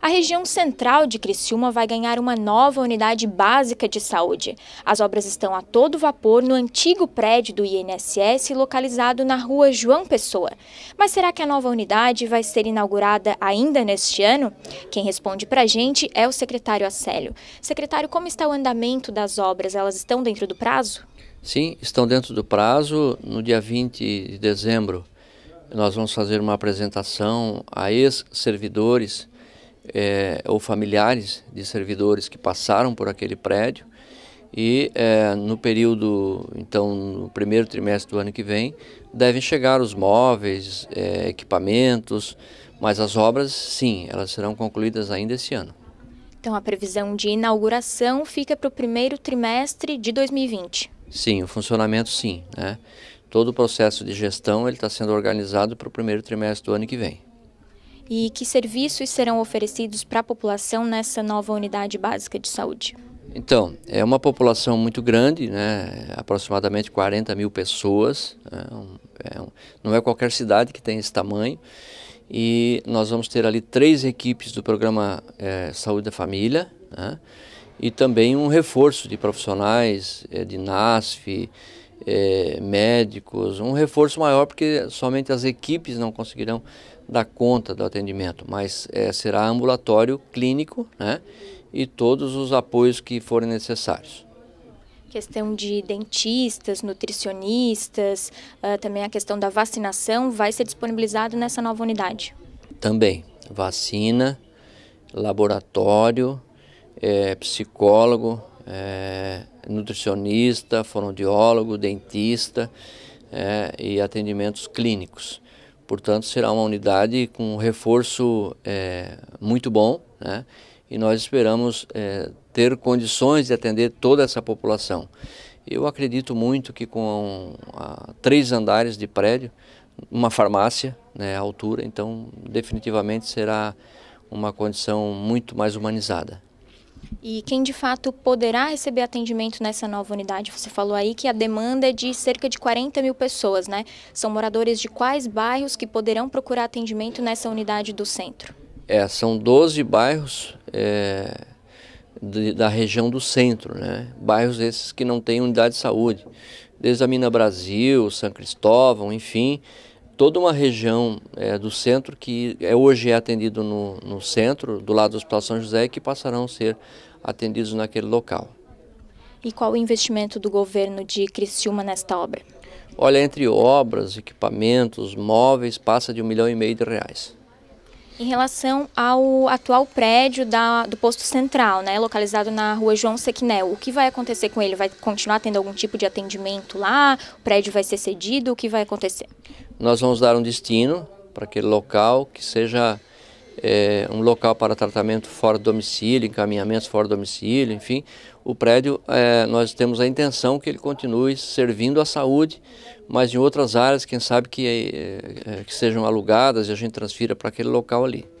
A região central de Criciúma vai ganhar uma nova unidade básica de saúde. As obras estão a todo vapor no antigo prédio do INSS, localizado na rua João Pessoa. Mas será que a nova unidade vai ser inaugurada ainda neste ano? Quem responde para a gente é o secretário Acélio. Secretário, como está o andamento das obras? Elas estão dentro do prazo? Sim, estão dentro do prazo. No dia 20 de dezembro, nós vamos fazer uma apresentação a ex-servidores é, ou familiares de servidores que passaram por aquele prédio e é, no período, então, no primeiro trimestre do ano que vem, devem chegar os móveis, é, equipamentos, mas as obras, sim, elas serão concluídas ainda esse ano. Então, a previsão de inauguração fica para o primeiro trimestre de 2020? Sim, o funcionamento, sim. Né? Todo o processo de gestão ele está sendo organizado para o primeiro trimestre do ano que vem e que serviços serão oferecidos para a população nessa nova unidade básica de saúde? Então, é uma população muito grande, né? aproximadamente 40 mil pessoas, é um, é um, não é qualquer cidade que tem esse tamanho, e nós vamos ter ali três equipes do programa é, Saúde da Família, né? e também um reforço de profissionais é, de NASF, é, médicos, um reforço maior, porque somente as equipes não conseguirão dar conta do atendimento, mas é, será ambulatório clínico né, e todos os apoios que forem necessários questão de dentistas, nutricionistas, uh, também a questão da vacinação vai ser disponibilizado nessa nova unidade? Também, vacina, laboratório, é, psicólogo, é, nutricionista, fonoaudiólogo, dentista é, e atendimentos clínicos. Portanto, será uma unidade com um reforço é, muito bom né? e nós esperamos é, ter condições de atender toda essa população. Eu acredito muito que com a, três andares de prédio, uma farmácia né, à altura, então definitivamente será uma condição muito mais humanizada. E quem de fato poderá receber atendimento nessa nova unidade? Você falou aí que a demanda é de cerca de 40 mil pessoas, né? São moradores de quais bairros que poderão procurar atendimento nessa unidade do centro? É, são 12 bairros é, de, da região do centro, né? Bairros esses que não têm unidade de saúde. Desde a Mina Brasil, São Cristóvão, enfim, toda uma região é, do centro que é, hoje é atendido no, no centro, do lado do Hospital São José, que passarão a ser atendidos naquele local. E qual o investimento do governo de Criciúma nesta obra? Olha, entre obras, equipamentos, móveis, passa de um milhão e meio de reais. Em relação ao atual prédio da, do posto central, né, localizado na rua João Sequinel, o que vai acontecer com ele? Vai continuar tendo algum tipo de atendimento lá? O prédio vai ser cedido? O que vai acontecer? Nós vamos dar um destino para aquele local que seja é, um local para tratamento fora do domicílio, encaminhamentos fora do domicílio, enfim. O prédio, é, nós temos a intenção que ele continue servindo à saúde, mas em outras áreas, quem sabe que, é, é, que sejam alugadas e a gente transfira para aquele local ali.